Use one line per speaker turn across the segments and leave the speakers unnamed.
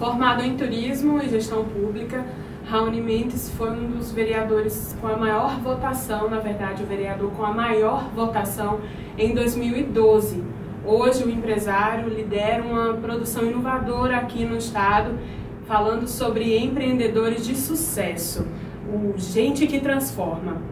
Formado em turismo e gestão pública, Raoni Mendes foi um dos vereadores com a maior votação, na verdade, o vereador com a maior votação em 2012. Hoje, o empresário lidera uma produção inovadora aqui no estado, falando sobre empreendedores de sucesso, o Gente que Transforma.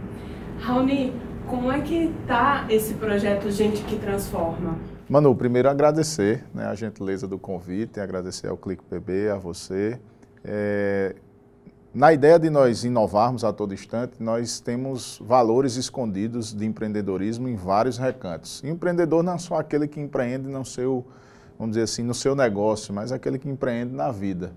Raoni, como é que está esse projeto Gente que Transforma?
Manu, primeiro agradecer né, a gentileza do convite, agradecer ao Clique PB, a você. É, na ideia de nós inovarmos a todo instante, nós temos valores escondidos de empreendedorismo em vários recantos. E empreendedor não é só aquele que empreende no seu, vamos dizer assim, no seu negócio, mas aquele que empreende na vida.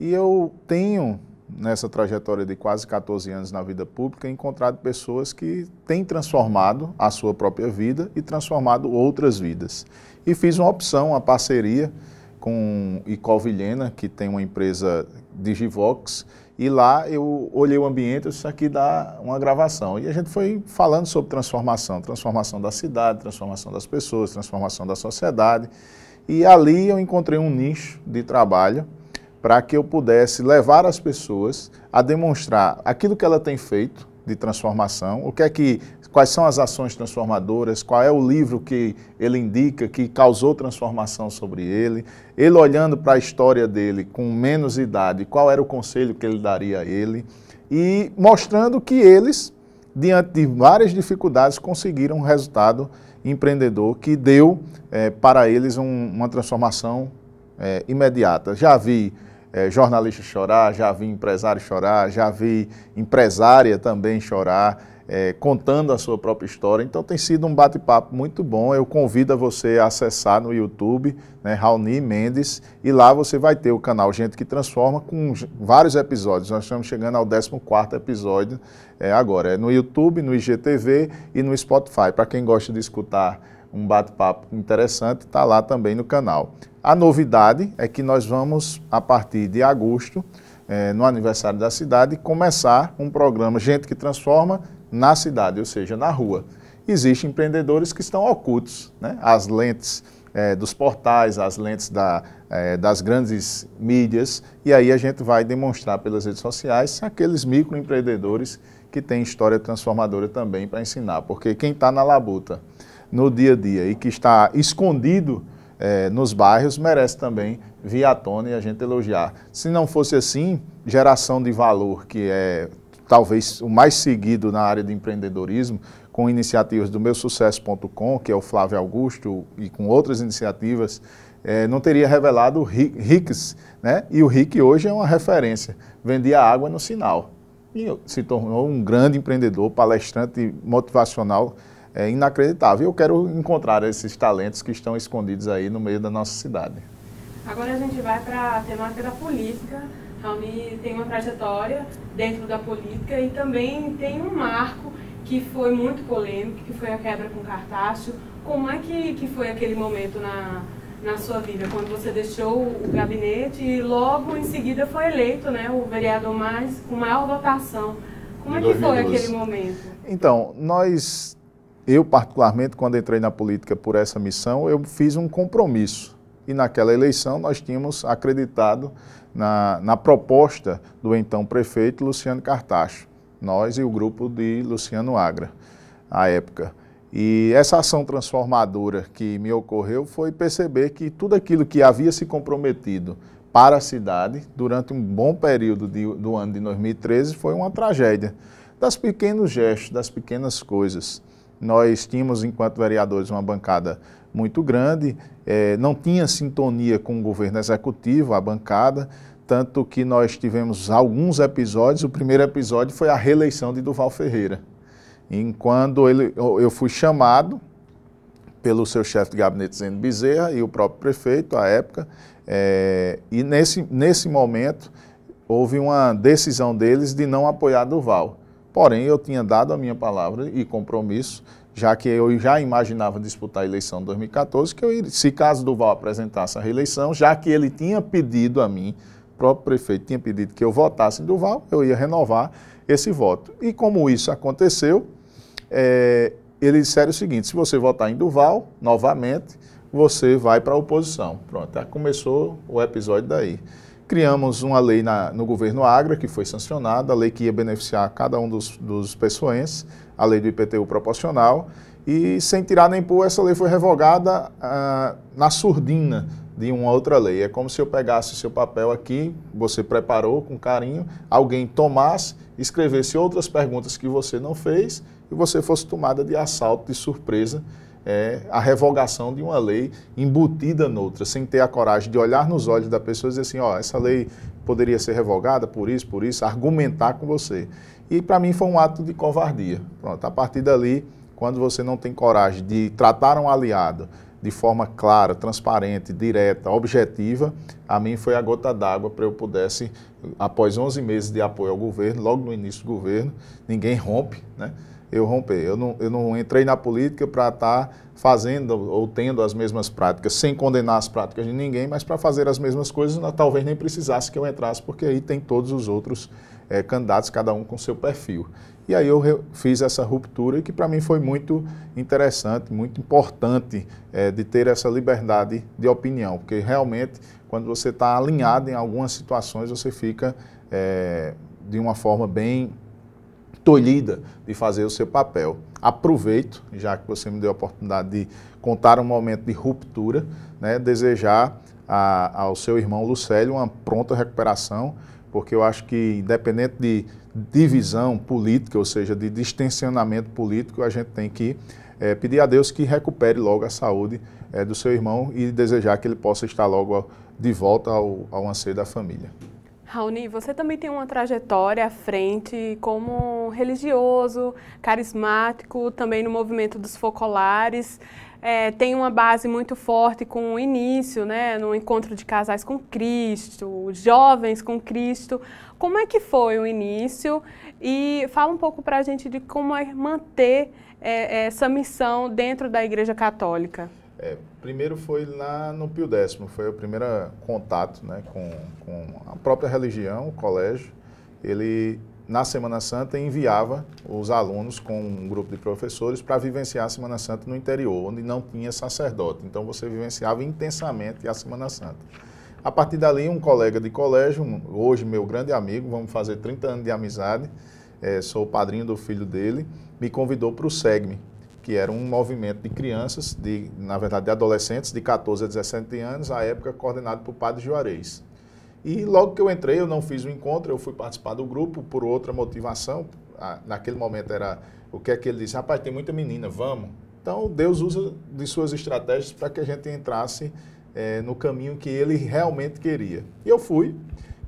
E eu tenho nessa trajetória de quase 14 anos na vida pública, encontrado pessoas que têm transformado a sua própria vida e transformado outras vidas. E fiz uma opção, uma parceria com Icovilhena, que tem uma empresa Digivox, e lá eu olhei o ambiente, isso aqui dá uma gravação. E a gente foi falando sobre transformação, transformação da cidade, transformação das pessoas, transformação da sociedade. E ali eu encontrei um nicho de trabalho para que eu pudesse levar as pessoas a demonstrar aquilo que ela tem feito de transformação, o que é que quais são as ações transformadoras, qual é o livro que ele indica que causou transformação sobre ele, ele olhando para a história dele com menos idade, qual era o conselho que ele daria a ele e mostrando que eles diante de várias dificuldades conseguiram um resultado empreendedor que deu é, para eles um, uma transformação é, imediata. Já vi é, jornalista chorar, já vi empresário chorar, já vi empresária também chorar, é, contando a sua própria história. Então tem sido um bate-papo muito bom. Eu convido a você a acessar no YouTube, né, Raoni Mendes, e lá você vai ter o canal Gente que Transforma com vários episódios. Nós estamos chegando ao 14 episódio é, agora. É no YouTube, no IGTV e no Spotify. Para quem gosta de escutar um bate-papo interessante, está lá também no canal. A novidade é que nós vamos, a partir de agosto, eh, no aniversário da cidade, começar um programa Gente que Transforma na cidade, ou seja, na rua. Existem empreendedores que estão ocultos, né? as lentes eh, dos portais, as lentes da, eh, das grandes mídias, e aí a gente vai demonstrar pelas redes sociais aqueles microempreendedores que têm história transformadora também para ensinar, porque quem está na labuta no dia a dia e que está escondido é, nos bairros merece também vir à tona e a gente elogiar. Se não fosse assim, geração de valor, que é talvez o mais seguido na área de empreendedorismo, com iniciativas do sucesso.com que é o Flávio Augusto, e com outras iniciativas, é, não teria revelado o né? E o Rick hoje é uma referência, vendia água no sinal. E se tornou um grande empreendedor, palestrante motivacional, é inacreditável. Eu quero encontrar esses talentos que estão escondidos aí no meio da nossa cidade.
Agora a gente vai para a temática da política. Raoni tem uma trajetória dentro da política e também tem um marco que foi muito polêmico, que foi a quebra com o Cartacho. Como é que, que foi aquele momento na, na sua vida, quando você deixou o gabinete e logo em seguida foi eleito né, o vereador mais, com maior votação?
Como é que foi aquele momento? Então, nós eu, particularmente, quando entrei na política por essa missão, eu fiz um compromisso. E naquela eleição nós tínhamos acreditado na, na proposta do então prefeito Luciano Cartacho, nós e o grupo de Luciano Agra, à época. E essa ação transformadora que me ocorreu foi perceber que tudo aquilo que havia se comprometido para a cidade durante um bom período de, do ano de 2013 foi uma tragédia. Das pequenos gestos, das pequenas coisas. Nós tínhamos, enquanto vereadores, uma bancada muito grande, é, não tinha sintonia com o governo executivo, a bancada, tanto que nós tivemos alguns episódios. O primeiro episódio foi a reeleição de Duval Ferreira. em quando ele, eu fui chamado pelo seu chefe de gabinete, Zeno Bezerra, e o próprio prefeito, à época, é, e nesse, nesse momento houve uma decisão deles de não apoiar Duval. Porém, eu tinha dado a minha palavra e compromisso, já que eu já imaginava disputar a eleição de 2014, que eu, se caso Duval apresentasse a reeleição, já que ele tinha pedido a mim, o próprio prefeito tinha pedido que eu votasse em Duval, eu ia renovar esse voto. E como isso aconteceu, é, eles disseram o seguinte: se você votar em Duval, novamente, você vai para a oposição. Pronto, começou o episódio daí. Criamos uma lei na, no governo Agra, que foi sancionada, a lei que ia beneficiar cada um dos, dos pessoenses, a lei do IPTU proporcional, e sem tirar nem pôr, essa lei foi revogada ah, na surdina de uma outra lei. É como se eu pegasse seu papel aqui, você preparou com carinho, alguém tomasse, escrevesse outras perguntas que você não fez e você fosse tomada de assalto, de surpresa é a revogação de uma lei embutida noutra, sem ter a coragem de olhar nos olhos da pessoa e dizer assim, ó, essa lei poderia ser revogada por isso, por isso, argumentar com você. E para mim foi um ato de covardia. Pronto, a partir dali, quando você não tem coragem de tratar um aliado de forma clara, transparente, direta, objetiva, a mim foi a gota d'água para eu pudesse, após 11 meses de apoio ao governo, logo no início do governo, ninguém rompe, né? eu romper. Eu não, eu não entrei na política para estar tá fazendo ou tendo as mesmas práticas, sem condenar as práticas de ninguém, mas para fazer as mesmas coisas, talvez nem precisasse que eu entrasse, porque aí tem todos os outros é, candidatos, cada um com seu perfil. E aí eu fiz essa ruptura que para mim foi muito interessante, muito importante é, de ter essa liberdade de opinião, porque realmente quando você está alinhado em algumas situações você fica é, de uma forma bem tolhida de fazer o seu papel. Aproveito, já que você me deu a oportunidade de contar um momento de ruptura, né, desejar a, ao seu irmão Lucélio uma pronta recuperação, porque eu acho que, independente de divisão política, ou seja, de distensionamento político, a gente tem que é, pedir a Deus que recupere logo a saúde é, do seu irmão e desejar que ele possa estar logo de volta ao, ao anseio da família.
Raoni, você também tem uma trajetória à frente como religioso, carismático, também no movimento dos focolares. É, tem uma base muito forte com o início, né, no encontro de casais com Cristo, jovens com Cristo. Como é que foi o início? E fala um pouco para a gente de como é manter é, essa missão dentro da Igreja Católica.
É, primeiro foi lá no Pio X, foi o primeiro contato né, com, com a própria religião, o colégio. Ele, na Semana Santa, enviava os alunos com um grupo de professores para vivenciar a Semana Santa no interior, onde não tinha sacerdote. Então, você vivenciava intensamente a Semana Santa. A partir dali, um colega de colégio, hoje meu grande amigo, vamos fazer 30 anos de amizade, é, sou padrinho do filho dele, me convidou para o SEGME, que era um movimento de crianças, de, na verdade de adolescentes, de 14 a 17 anos, à época coordenado por Padre Juarez. E logo que eu entrei, eu não fiz o encontro, eu fui participar do grupo por outra motivação. Naquele momento era o que é que ele disse, rapaz, tem muita menina, vamos. Então Deus usa de suas estratégias para que a gente entrasse é, no caminho que ele realmente queria. E eu fui,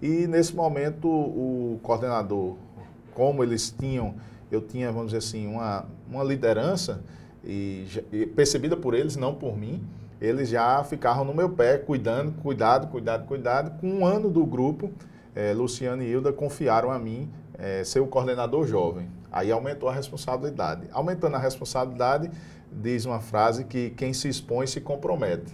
e nesse momento o coordenador, como eles tinham eu tinha, vamos dizer assim, uma, uma liderança e, e percebida por eles, não por mim, eles já ficavam no meu pé, cuidando, cuidado, cuidado, cuidado. Com um ano do grupo, eh, Luciano e Hilda confiaram a mim eh, ser o coordenador jovem. Aí aumentou a responsabilidade. Aumentando a responsabilidade, diz uma frase que quem se expõe se compromete.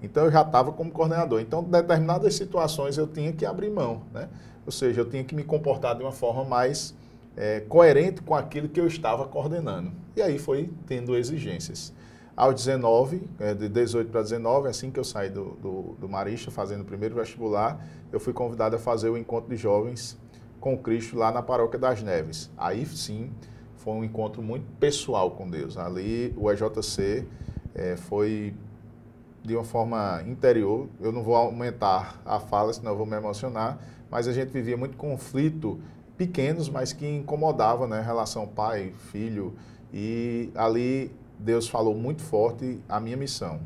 Então eu já estava como coordenador. Então, determinadas situações eu tinha que abrir mão, né? Ou seja, eu tinha que me comportar de uma forma mais é, coerente com aquilo que eu estava coordenando. E aí foi tendo exigências. Aos 19, é, de 18 para 19, assim que eu saí do, do, do Marista, fazendo o primeiro vestibular, eu fui convidado a fazer o encontro de jovens com Cristo lá na Paróquia das Neves. Aí sim, foi um encontro muito pessoal com Deus. Ali o EJC é, foi de uma forma interior. Eu não vou aumentar a fala, senão eu vou me emocionar, mas a gente vivia muito conflito pequenos, mas que incomodavam, né? Em relação pai, filho. E ali Deus falou muito forte a minha missão.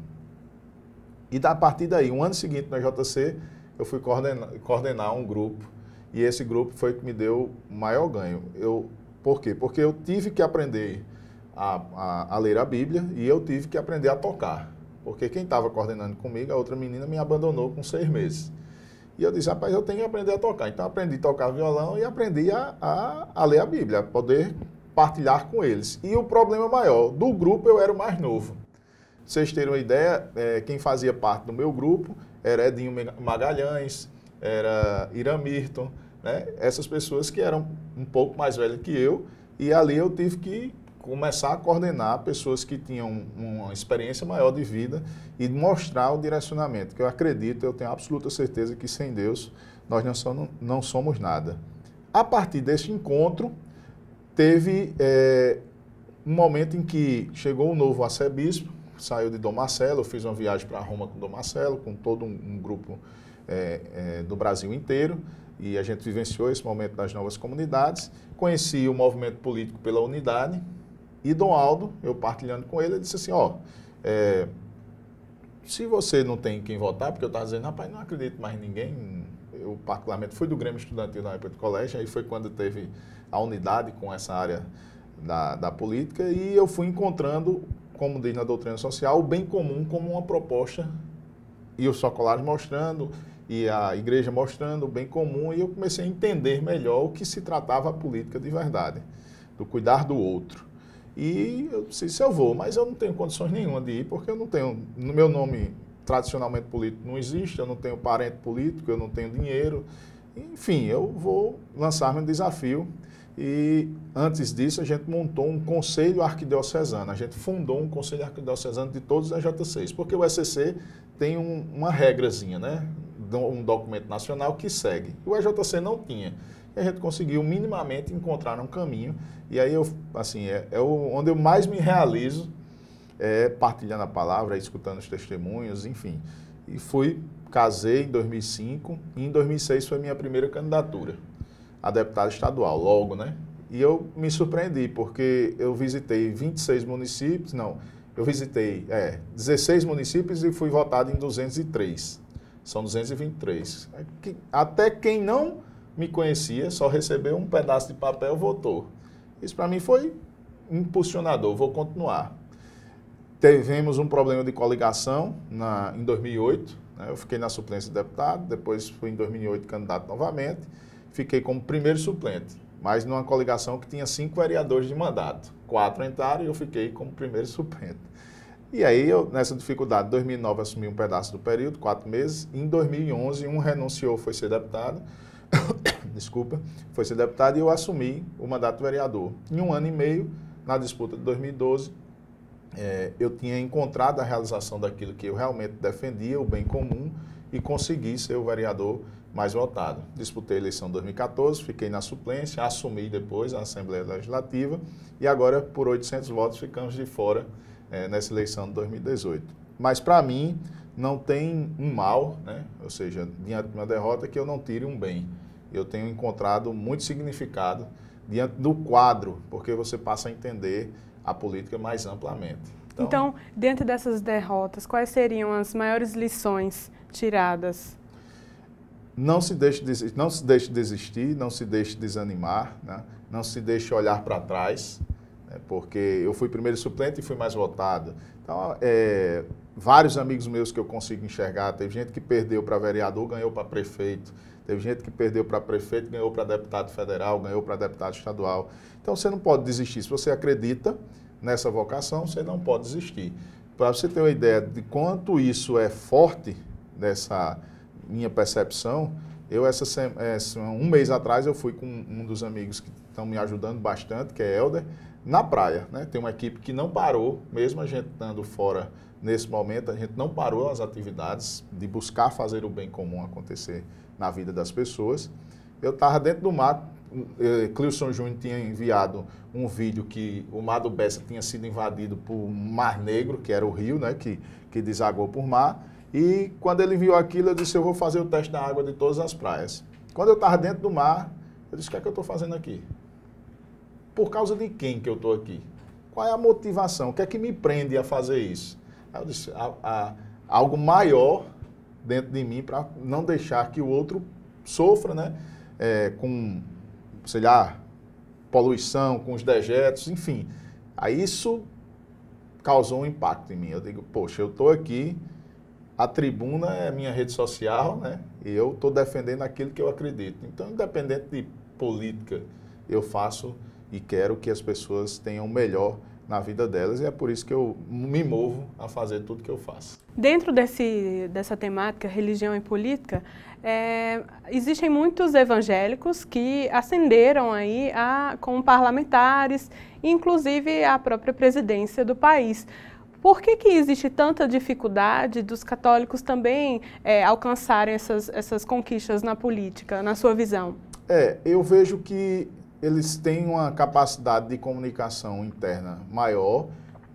E da partir daí, um ano seguinte na JC, eu fui coordenar, coordenar um grupo. E esse grupo foi que me deu maior ganho. Eu, por quê? Porque eu tive que aprender a, a, a ler a Bíblia e eu tive que aprender a tocar. Porque quem estava coordenando comigo, a outra menina, me abandonou com seis meses. E eu disse, rapaz, eu tenho que aprender a tocar. Então aprendi a tocar violão e aprendi a, a, a ler a Bíblia, poder partilhar com eles. E o problema maior, do grupo eu era o mais novo. vocês terem uma ideia, é, quem fazia parte do meu grupo era Edinho Magalhães, era Iramirton, né? essas pessoas que eram um pouco mais velhas que eu, e ali eu tive que começar a coordenar pessoas que tinham uma experiência maior de vida e mostrar o direcionamento, que eu acredito, eu tenho absoluta certeza que sem Deus nós não somos, não somos nada. A partir desse encontro, teve é, um momento em que chegou o novo arcebispo, saiu de Dom Marcelo, eu fiz uma viagem para Roma com Dom Marcelo, com todo um, um grupo é, é, do Brasil inteiro, e a gente vivenciou esse momento das novas comunidades. Conheci o movimento político pela unidade, e Dom Aldo, eu partilhando com ele, ele disse assim, ó, é, se você não tem quem votar, porque eu estava dizendo, rapaz, não acredito mais em ninguém, eu particularmente fui do Grêmio Estudantil na época do colégio, aí foi quando teve a unidade com essa área da, da política, e eu fui encontrando, como diz na doutrina social, o bem comum como uma proposta, e os socolares mostrando, e a igreja mostrando o bem comum, e eu comecei a entender melhor o que se tratava a política de verdade, do cuidar do outro. E eu disse, eu vou, mas eu não tenho condições nenhuma de ir, porque eu não tenho, no meu nome tradicionalmente político não existe, eu não tenho parente político, eu não tenho dinheiro. Enfim, eu vou lançar meu desafio. E antes disso, a gente montou um conselho arquidiocesano. A gente fundou um conselho arquidiocesano de todos os EJ6, porque o ECC tem um, uma regrazinha, né? Um documento nacional que segue. O EJC não tinha. E a gente conseguiu minimamente encontrar um caminho. E aí eu, assim, é, é onde eu mais me realizo, é, partilhando a palavra, escutando os testemunhos, enfim. E fui, casei em 2005 e em 2006 foi minha primeira candidatura a deputada estadual, logo, né? E eu me surpreendi, porque eu visitei 26 municípios, não, eu visitei é, 16 municípios e fui votado em 203. São 223. Até quem não me conhecia, só recebeu um pedaço de papel, votou. Isso para mim foi impulsionador, vou continuar. Tivemos um problema de coligação na, em 2008, né? eu fiquei na suplência de deputado, depois fui em 2008 candidato novamente, fiquei como primeiro suplente, mas numa coligação que tinha cinco vereadores de mandato, quatro entraram e eu fiquei como primeiro suplente. E aí, eu, nessa dificuldade, em 2009 assumi um pedaço do período, quatro meses, em 2011 um renunciou, foi ser deputado, desculpa, foi ser deputado e eu assumi o mandato vereador. Em um ano e meio, na disputa de 2012, é, eh, eu tinha encontrado a realização daquilo que eu realmente defendia, o bem comum, e consegui ser o vereador mais votado. Disputei a eleição em 2014, fiquei na suplência, assumi depois a Assembleia Legislativa e agora, por 800 votos, ficamos de fora é, nessa eleição de 2018. Mas para mim não tem um mal, né? ou seja, diante de uma derrota é que eu não tire um bem. Eu tenho encontrado muito significado diante do quadro, porque você passa a entender a política mais amplamente.
Então, então diante dessas derrotas, quais seriam as maiores lições tiradas?
Não se deixe, desistir, não se deixe desistir, não se deixe desanimar, né? não se deixe olhar para trás, né? porque eu fui primeiro suplente e fui mais votado. Então, é, vários amigos meus que eu consigo enxergar, teve gente que perdeu para vereador, ganhou para prefeito, teve gente que perdeu para prefeito, ganhou para deputado federal, ganhou para deputado estadual. Então você não pode desistir. Se você acredita nessa vocação, você não pode desistir. Para você ter uma ideia de quanto isso é forte nessa minha percepção, eu essa um mês atrás eu fui com um dos amigos que estão me ajudando bastante, que é Helder, na praia, né? Tem uma equipe que não parou, mesmo a gente estando fora Nesse momento, a gente não parou as atividades de buscar fazer o bem comum acontecer na vida das pessoas. Eu estava dentro do mato, eh, Clilson Júnior tinha enviado um vídeo que o Mar do Bessa tinha sido invadido por Mar Negro, que era o rio, né, que, que desagou por mar. E quando ele viu aquilo, eu disse, eu vou fazer o teste da água de todas as praias. Quando eu estava dentro do mar, eu disse, o que é que eu estou fazendo aqui? Por causa de quem que eu estou aqui? Qual é a motivação? O que é que me prende a fazer isso? Aí eu disse, a, a, algo maior dentro de mim para não deixar que o outro sofra, né? É, com, sei lá, poluição, com os dejetos, enfim. Aí isso causou um impacto em mim. Eu digo, poxa, eu estou aqui, a tribuna é minha rede social, né? E eu estou defendendo aquilo que eu acredito. Então, independente de política, eu faço e quero que as pessoas tenham melhor na vida delas e é por isso que eu me movo a fazer tudo que eu faço.
Dentro desse, dessa temática, religião e política, é, existem muitos evangélicos que ascenderam aí a, como parlamentares, inclusive a própria presidência do país. Por que, que existe tanta dificuldade dos católicos também é, alcançarem essas, essas conquistas na política, na sua visão?
É, eu vejo que eles têm uma capacidade de comunicação interna maior.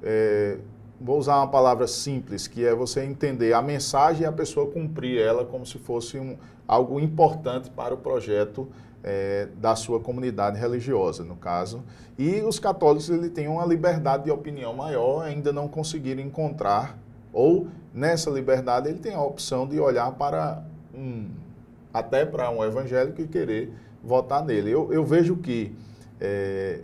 É, vou usar uma palavra simples, que é você entender a mensagem e a pessoa cumprir ela como se fosse um, algo importante para o projeto é, da sua comunidade religiosa, no caso. E os católicos ele têm uma liberdade de opinião maior, ainda não conseguiram encontrar, ou nessa liberdade ele tem a opção de olhar para um, até para um evangélico e querer votar nele. Eu, eu vejo que é,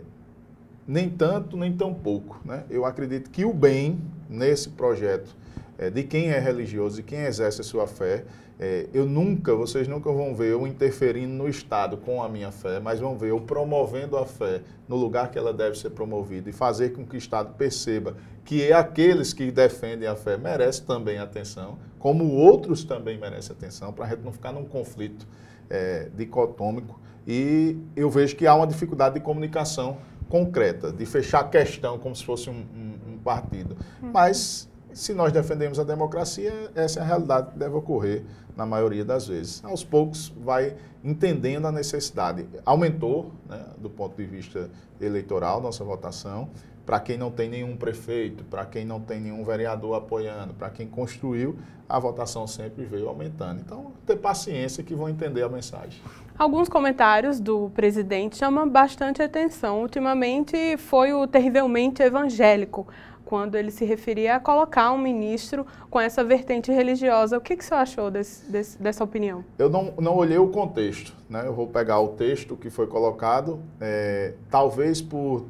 nem tanto, nem tão pouco. Né? Eu acredito que o bem nesse projeto é, de quem é religioso e quem exerce a sua fé, é, eu nunca, vocês nunca vão ver eu interferindo no Estado com a minha fé, mas vão ver eu promovendo a fé no lugar que ela deve ser promovida e fazer com que o Estado perceba que é aqueles que defendem a fé merecem também atenção, como outros também merecem atenção, para a gente não ficar num conflito é, dicotômico e eu vejo que há uma dificuldade de comunicação concreta, de fechar a questão como se fosse um, um, um partido. Uhum. Mas se nós defendemos a democracia, essa é a realidade que deve ocorrer na maioria das vezes. Aos poucos vai entendendo a necessidade. Aumentou, né, do ponto de vista eleitoral, nossa votação, para quem não tem nenhum prefeito, para quem não tem nenhum vereador apoiando, para quem construiu, a votação sempre veio aumentando. Então, ter paciência que vão entender a mensagem.
Alguns comentários do presidente chamam bastante atenção. Ultimamente foi o terrivelmente evangélico, quando ele se referia a colocar um ministro com essa vertente religiosa. O que, que o senhor achou desse, desse, dessa opinião?
Eu não, não olhei o contexto. Né? Eu vou pegar o texto que foi colocado, é, talvez por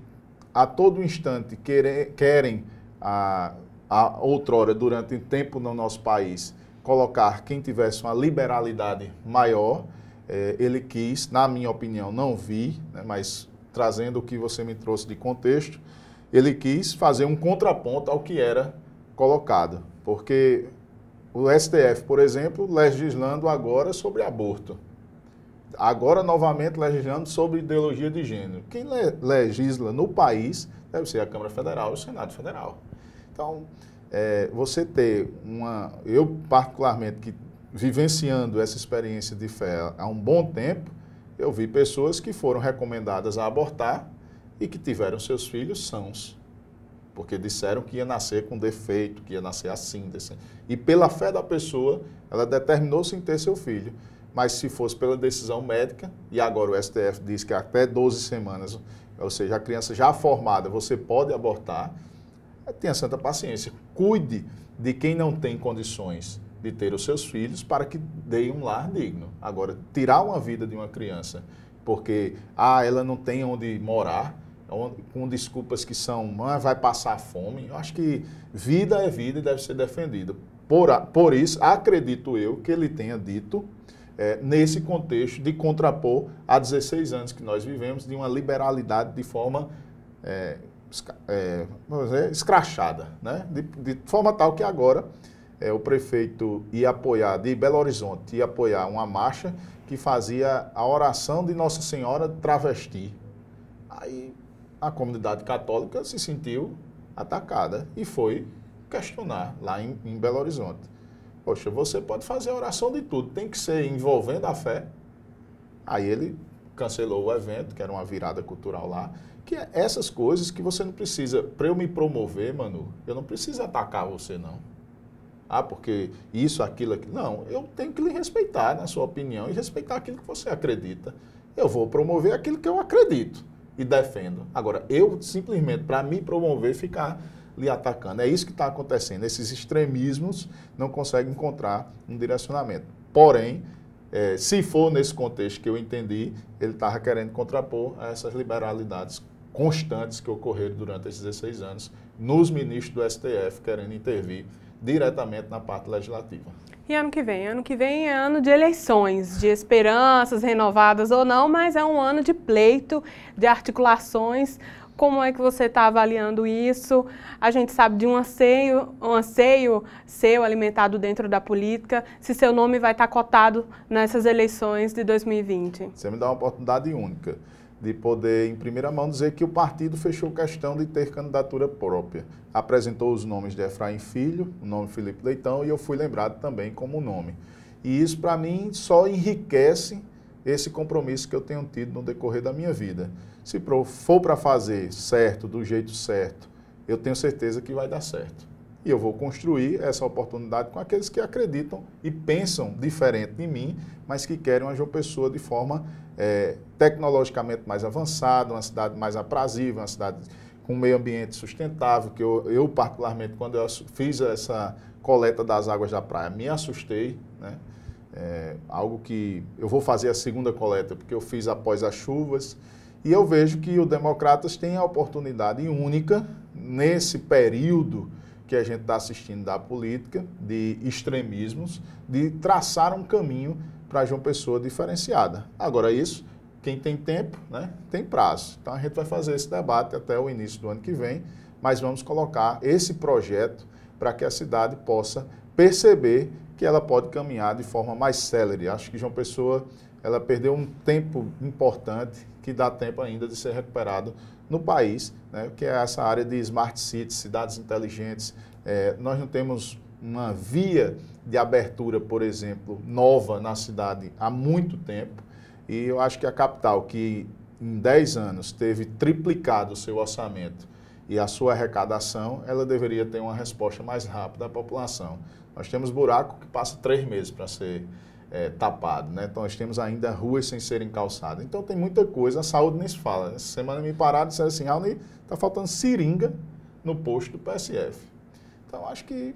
a todo instante querem, querem a, a outrora, durante um tempo no nosso país, colocar quem tivesse uma liberalidade maior. É, ele quis, na minha opinião, não vi, né, mas trazendo o que você me trouxe de contexto, ele quis fazer um contraponto ao que era colocado. Porque o STF, por exemplo, legislando agora sobre aborto agora novamente legislando sobre ideologia de gênero. Quem le legisla no país deve ser a Câmara Federal e o Senado Federal. Então, é, você ter uma. Eu, particularmente, que vivenciando essa experiência de fé há um bom tempo, eu vi pessoas que foram recomendadas a abortar e que tiveram seus filhos sãos. Porque disseram que ia nascer com defeito, que ia nascer assim, assim. E pela fé da pessoa, ela determinou-se em ter seu filho mas se fosse pela decisão médica, e agora o STF diz que é até 12 semanas, ou seja, a criança já formada, você pode abortar, tenha santa paciência. Cuide de quem não tem condições de ter os seus filhos para que dê um lar digno. Agora, tirar uma vida de uma criança porque ah, ela não tem onde morar, com desculpas que são, ah, vai passar fome, eu acho que vida é vida e deve ser defendida. Por, por isso, acredito eu que ele tenha dito é, nesse contexto de contrapor a 16 anos que nós vivemos de uma liberalidade de forma é, é, dizer, escrachada, né? De, de, forma tal que agora é, o prefeito ia apoiar, de Belo Horizonte, ia apoiar uma marcha que fazia a oração de Nossa Senhora travesti. Aí a comunidade católica se sentiu atacada e foi questionar lá em, em Belo Horizonte. Poxa, você pode fazer a oração de tudo, tem que ser envolvendo a fé. Aí ele cancelou o evento, que era uma virada cultural lá. Que é essas coisas que você não precisa. Para eu me promover, Manu, eu não preciso atacar você, não. Ah, porque isso, aquilo, aquilo. Não, eu tenho que lhe respeitar na sua opinião e respeitar aquilo que você acredita. Eu vou promover aquilo que eu acredito e defendo. Agora, eu simplesmente, para me promover, ficar lhe atacando. É isso que está acontecendo. Esses extremismos não conseguem encontrar um direcionamento. Porém, é, se for nesse contexto que eu entendi, ele estava querendo contrapor a essas liberalidades constantes que ocorreram durante esses 16 anos nos ministros do STF querendo intervir diretamente na parte legislativa.
E ano que vem? Ano que vem é ano de eleições, de esperanças renovadas ou não, mas é um ano de pleito, de articulações como é que você está avaliando isso? A gente sabe de um anseio, um anseio seu alimentado dentro da política, se seu nome vai estar tá cotado nessas eleições de 2020.
Você me dá uma oportunidade única de poder, em primeira mão, dizer que o partido fechou questão de ter candidatura própria. Apresentou os nomes de Efraim Filho, o nome Felipe Leitão, e eu fui lembrado também como nome. E isso, para mim, só enriquece esse compromisso que eu tenho tido no decorrer da minha vida se for para fazer certo, do jeito certo, eu tenho certeza que vai dar certo. E eu vou construir essa oportunidade com aqueles que acreditam e pensam diferente de mim, mas que querem uma João Pessoa de forma é, tecnologicamente mais avançada, uma cidade mais aprazível, uma cidade com um meio ambiente sustentável, que eu, eu particularmente, quando eu fiz essa coleta das águas da praia, me assustei, né? É, algo que eu vou fazer a segunda coleta, porque eu fiz após as chuvas, e eu vejo que o Democratas tem a oportunidade única, nesse período que a gente está assistindo da política, de extremismos, de traçar um caminho para João Pessoa diferenciada. Agora, isso, quem tem tempo, né, tem prazo. Então, a gente vai fazer esse debate até o início do ano que vem, mas vamos colocar esse projeto para que a cidade possa perceber que ela pode caminhar de forma mais célere. Acho que João Pessoa ela perdeu um tempo importante que dá tempo ainda de ser recuperado no país, né, que é essa área de smart cities, cidades inteligentes. É, nós não temos uma via de abertura, por exemplo, nova na cidade há muito tempo. E eu acho que a capital, que em 10 anos teve triplicado o seu orçamento e a sua arrecadação, ela deveria ter uma resposta mais rápida à população. Nós temos buraco que passa três meses para ser é, tapado, né? Então, nós temos ainda ruas sem serem calçadas. Então, tem muita coisa. A saúde nem se fala. Essa semana me pararam e disseram assim, Raoni, está faltando seringa no posto do PSF. Então, acho que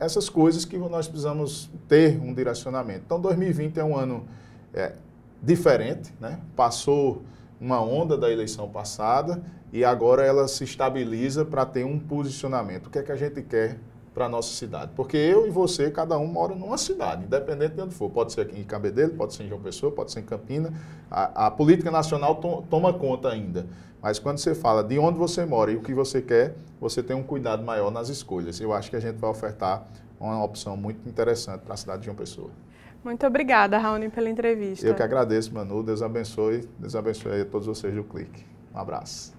essas coisas que nós precisamos ter um direcionamento. Então, 2020 é um ano é, diferente, né? Passou uma onda da eleição passada e agora ela se estabiliza para ter um posicionamento. O que é que a gente quer para a nossa cidade. Porque eu e você, cada um mora numa cidade, independente de onde for. Pode ser aqui em Cabedelo, pode ser em João Pessoa, pode ser em Campina. A, a política nacional to, toma conta ainda. Mas quando você fala de onde você mora e o que você quer, você tem um cuidado maior nas escolhas. Eu acho que a gente vai ofertar uma opção muito interessante para a cidade de João Pessoa.
Muito obrigada, Raoni, pela entrevista. Eu que
agradeço, Manu. Deus abençoe. Deus abençoe a todos vocês do Clique. Um abraço.